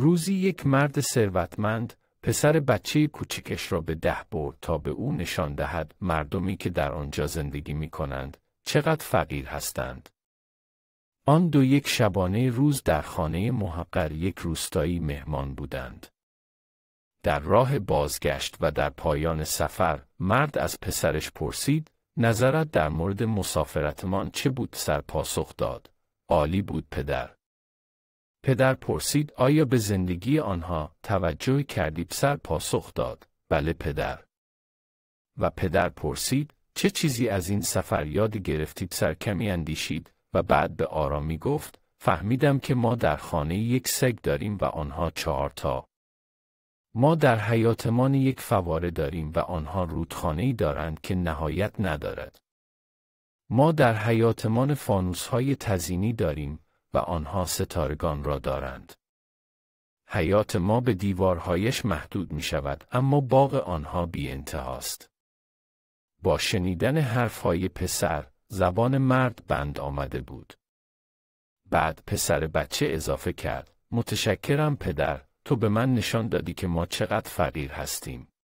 روزی یک مرد ثروتمند پسر بچه کوچکش را به ده برد تا به او نشان دهد مردمی که در آنجا زندگی می کنند چقدر فقیر هستند. آن دو یک شبانه روز در خانه محقر یک روستایی مهمان بودند. در راه بازگشت و در پایان سفر مرد از پسرش پرسید نظرت در مورد مسافرتمان چه بود سر پاسخ داد عالی بود پدر پدر پرسید آیا به زندگی آنها توجه کردی پسر پاسخ داد بله پدر و پدر پرسید چه چیزی از این سفر یاد گرفتی سر کمی اندیشید و بعد به آرامی گفت فهمیدم که ما در خانه یک سگ داریم و آنها چهار تا ما در حیاتمان یک فواره داریم و آنها رودخانه ای دارند که نهایت ندارد ما در حیاتمان فانوس های تزینی داریم آنها ستارگان را دارند. حیات ما به دیوارهایش محدود می شود اما باغ آنها بی انتهاست. با شنیدن حرفهای پسر زبان مرد بند آمده بود. بعد پسر بچه اضافه کرد. متشکرم پدر تو به من نشان دادی که ما چقدر فقیر هستیم.